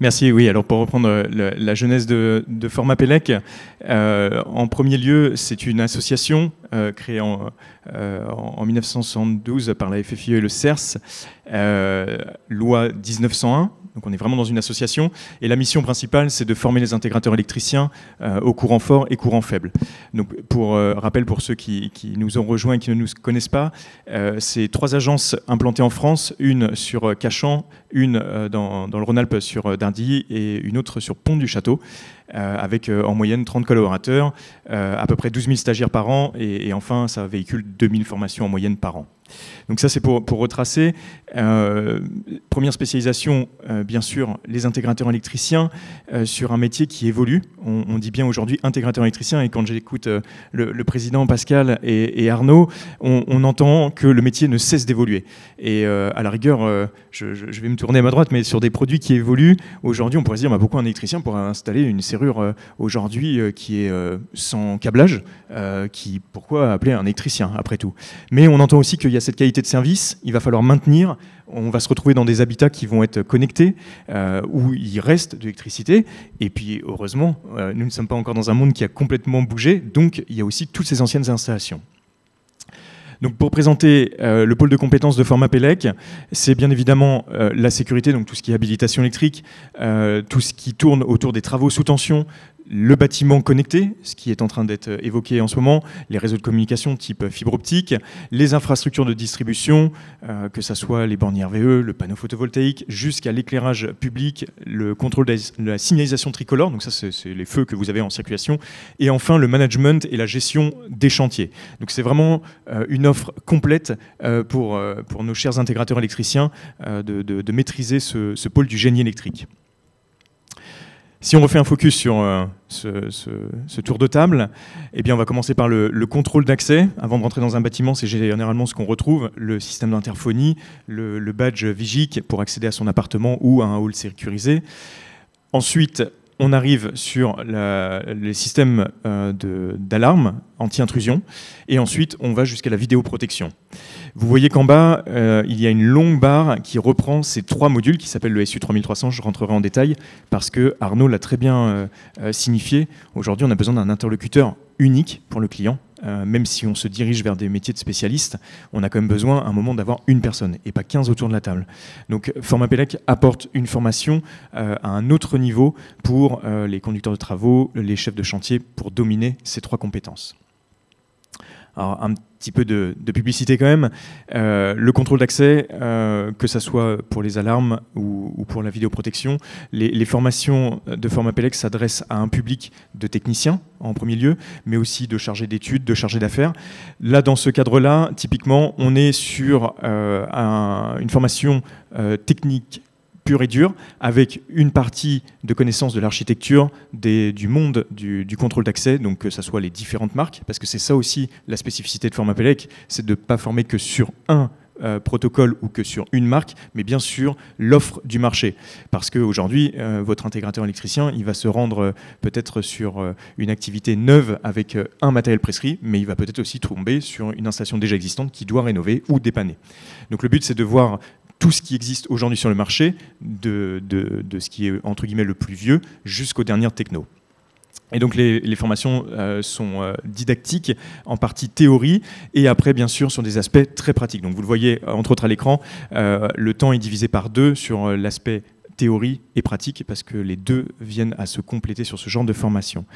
Merci, oui. Alors pour reprendre euh, la jeunesse de, de Format euh, en premier lieu, c'est une association euh, créée en, en, 1972 par la FFIE et le CERS, loi 1901, donc on est vraiment dans une association. Et la mission principale, c'est de former les intégrateurs électriciens euh, au courant fort et courant faible. Donc pour euh, rappel pour ceux qui, nous ont rejoints et qui ne nous connaissent pas, euh, c'est trois agences implantées en France, une sur Cachan, une dans, le Rhône-Alpes sur Dardilly et une autre sur Pont du Château. Euh, avec euh, en moyenne 30 collaborateurs, euh, à peu près 12 000 stagiaires par an, et, enfin, ça véhicule 2 000 formations en moyenne par an. Donc ça, c'est pour, pour, retracer. première spécialisation, bien sûr, les intégrateurs électriciens sur un métier qui évolue. On, dit bien aujourd'hui intégrateur électricien, et quand j'écoute le, le, président Pascal et, Arnaud, on, entend que le métier ne cesse d'évoluer. Et à la rigueur, je, vais me tourner à ma droite, mais sur des produits qui évoluent, aujourd'hui, on pourrait se dire beaucoup pourquoi un électricien pourrait installer une série euh, aujourd'hui euh, qui est euh, sans câblage, qui pourquoi appeler un électricien après tout Mais on entend aussi qu'il y a cette qualité de service, il va falloir maintenir, on va se retrouver dans des habitats qui vont être connectés, où il reste de l'électricité, et puis heureusement, nous ne sommes pas encore dans un monde qui a complètement bougé, donc il y a aussi toutes ces anciennes installations. Donc pour présenter euh, le pôle de compétences de format PELEC, c'est bien évidemment euh, la sécurité, donc tout ce qui est habilitation électrique, euh, tout ce qui tourne autour des travaux sous tension, le bâtiment connecté, ce qui est en train d'être euh, évoqué en ce moment, les réseaux de communication type euh, fibre optique, les infrastructures de distribution, euh, que ce soit les bornes RVE, le panneau photovoltaïque, jusqu'à l'éclairage public, le contrôle de la signalisation tricolore, donc ça c'est les feux que vous avez en circulation, et enfin le management et la gestion des chantiers. Donc c'est vraiment une offre complète pour, pour nos chers intégrateurs électriciens de, maîtriser ce pôle du génie électrique. Si on refait un focus sur euh, ce, tour de table, eh bien on va commencer par le, contrôle d'accès. Avant de rentrer dans un bâtiment, c'est généralement ce qu'on retrouve, le système d'interphonie, le, le, badge Vigic pour accéder à son appartement ou à un hall sécurisé. Ensuite, on arrive sur les systèmes euh, d'alarme anti-intrusion et ensuite on va jusqu'à la vidéoprotection. Vous voyez qu'en bas, euh, il y a une longue barre qui reprend ces trois modules qui s'appellent le SU3300. Je rentrerai en détail parce que Arnaud l'a très bien euh, signifié. Aujourd'hui, on a besoin d'un interlocuteur unique pour le client euh, même si on se dirige vers des métiers de spécialistes, on a quand même besoin à un moment d'avoir une personne et pas 15 autour de la table. Donc Pelec apporte une formation euh, à un autre niveau pour euh, les conducteurs de travaux, les chefs de chantier, pour dominer ces trois compétences. Alors, un petit peu de, publicité quand même. Euh, le contrôle d'accès, euh, que ce soit pour les alarmes ou, pour la vidéoprotection, les, formations de format PELEX s'adressent à un public de techniciens en premier lieu, mais aussi de chargés d'études, de chargés d'affaires. Là, dans ce cadre-là, typiquement, on est sur euh, une formation technique pure et dure, avec une partie de connaissance de l'architecture, du monde du, contrôle d'accès, donc que ce soit les différentes marques, parce que c'est ça aussi la spécificité de Formapelec, c'est de ne pas former que sur un euh, protocole ou que sur une marque, mais bien sûr l'offre du marché. Parce qu'aujourd'hui, euh, votre intégrateur électricien, il va se rendre euh, peut-être sur une activité neuve avec un matériel prescrit, mais il va peut-être aussi tomber sur une installation déjà existante qui doit rénover ou dépanner. Donc le but, c'est de voir tout ce qui existe aujourd'hui sur le marché, de, ce qui est entre guillemets le plus vieux jusqu'aux dernières techno. Et donc les, formations euh, sont euh, didactiques, en partie théorie, et après bien sûr sur des aspects très pratiques. Donc vous le voyez entre autres à l'écran, euh, le temps est divisé par deux sur l'aspect théorie et pratique, parce que les deux viennent à se compléter sur ce genre de formation.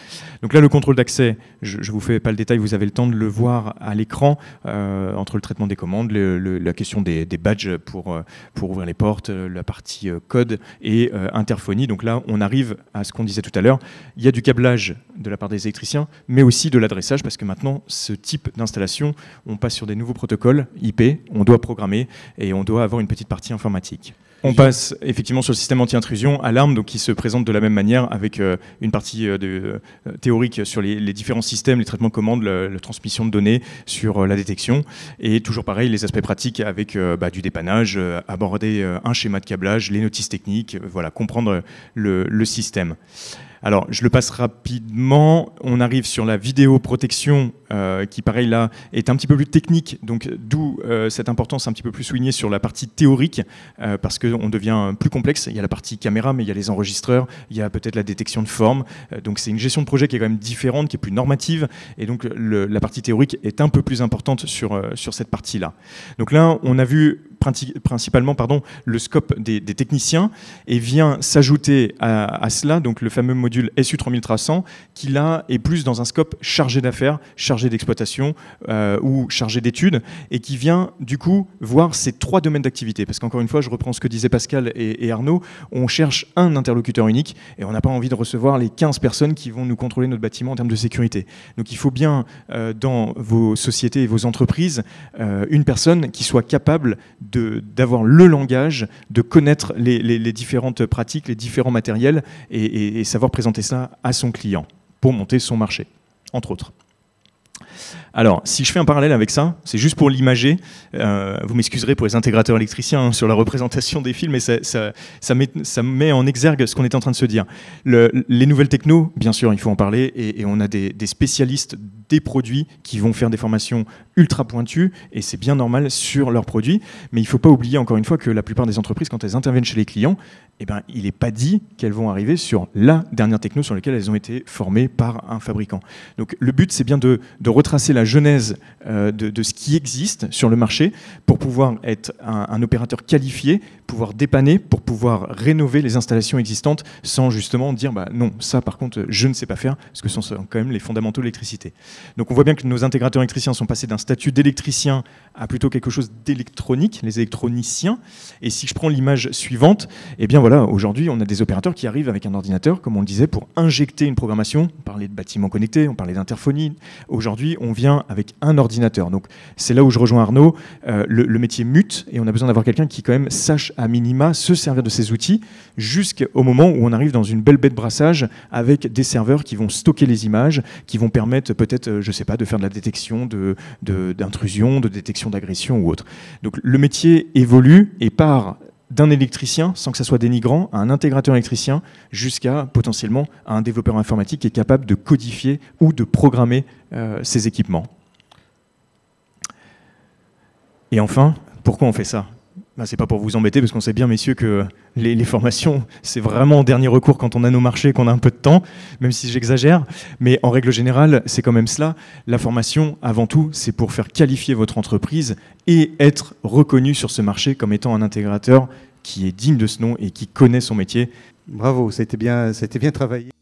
Donc là, le contrôle d'accès, je ne vous fais pas le détail, vous avez le temps de le voir à l'écran, euh, entre le traitement des commandes, la question des, badges pour, euh, pour ouvrir les portes, euh, la partie code et interphonie. Donc là, on arrive à ce qu'on disait tout à l'heure, il y a du câblage de la part des électriciens, mais aussi de l'adressage, parce que maintenant, ce type d'installation, on passe sur des nouveaux protocoles IP, on doit programmer et on doit avoir une petite partie informatique. On passe effectivement sur le système anti-intrusion alarme donc qui se présente de la même manière avec euh, une partie euh, euh, théorique sur les, différents systèmes, les traitements de commandes, la, transmission de données, sur la détection, et toujours pareil les aspects pratiques avec bah, du dépannage, aborder un schéma de câblage, les notices techniques, voilà comprendre le système. Alors, je le passe rapidement. On arrive sur la vidéoprotection, euh, qui, pareil, là, est un petit peu plus technique. Donc, d'où euh, cette importance un petit peu plus soulignée sur la partie théorique, euh, parce parce qu'on devient plus complexe. Il y a la partie caméra, mais il y a les enregistreurs, il y a peut-être la détection de forme. donc, c'est une gestion de projet qui est quand même différente, qui est plus normative. Et donc, la partie théorique est un peu plus importante sur, sur cette partie-là. Donc, là, on a vu principalement pardon, le scope des, techniciens et vient s'ajouter à, cela donc le fameux module SU 3300 qui là est plus dans un scope chargé d'affaires, chargé d'exploitation euh, ou chargé d'études et qui vient du coup voir ces trois domaines d'activité parce qu'encore une fois je reprends ce que disaient Pascal et, Arnaud, on cherche un interlocuteur unique et on n'a pas envie de recevoir les 15 personnes qui vont nous contrôler notre bâtiment en termes de sécurité. Donc il faut bien euh, dans vos sociétés et vos entreprises euh, une personne qui soit capable d'avoir le langage, de connaître les, différentes pratiques, les différents matériels et, et savoir présenter ça à son client pour monter son marché, entre autres. Alors, si je fais un parallèle avec ça, c'est juste pour l'imager. Euh, vous m'excuserez pour les intégrateurs électriciens hein, sur la représentation des films, mais ça, met, ça met, en exergue ce qu'on est en train de se dire. les nouvelles techno, bien sûr, il faut en parler, et, on a des, spécialistes des produits qui vont faire des formations ultra pointues, et c'est bien normal sur leurs produits. Mais il ne faut pas oublier, encore une fois, que la plupart des entreprises, quand elles interviennent chez les clients, eh ben, il n'est pas dit qu'elles vont arriver sur la dernière techno sur laquelle elles ont été formées par un fabricant. Donc le but, c'est bien de retracer la la genèse euh, de, ce qui existe sur le marché pour pouvoir être un opérateur qualifié pouvoir dépanner, pour pouvoir rénover les installations existantes sans justement dire bah, non, ça par contre je ne sais pas faire, parce que sont quand même les fondamentaux de l'électricité. Donc on voit bien que nos intégrateurs électriciens sont passés d'un statut d'électricien à plutôt quelque chose d'électronique, les électroniciens. Et si je prends l'image suivante, et eh bien voilà, aujourd'hui on a des opérateurs qui arrivent avec un ordinateur, comme on le disait, pour injecter une programmation. On parlait de bâtiments connectés, on parlait d'interphonie. Aujourd'hui on vient avec un ordinateur. Donc c'est là où je rejoins Arnaud, euh, le, le métier mute et on a besoin d'avoir quelqu'un qui quand même sache à minima se servir de ces outils jusqu'au moment où on arrive dans une belle bête de brassage avec des serveurs qui vont stocker les images, qui vont permettre peut-être, euh, je ne sais pas, de faire de la détection d'intrusion, de, de détection d'agression ou autre. Donc le métier évolue et part d'un électricien, sans que ça soit dénigrant, à un intégrateur électricien, jusqu'à potentiellement un développeur informatique qui est capable de codifier ou de programmer ces euh, équipements. Et enfin, pourquoi on fait ça ce bah, c'est pas pour vous embêter, parce qu'on sait bien, messieurs, que les, formations, c'est vraiment en dernier recours quand on a nos marchés, qu'on a un peu de temps, même si j'exagère. Mais en règle générale, c'est quand même cela. La formation, avant tout, c'est pour faire qualifier votre entreprise et être reconnu sur ce marché comme étant un intégrateur qui est digne de ce nom et qui connaît son métier. Bravo, c'était bien, c'était bien travaillé.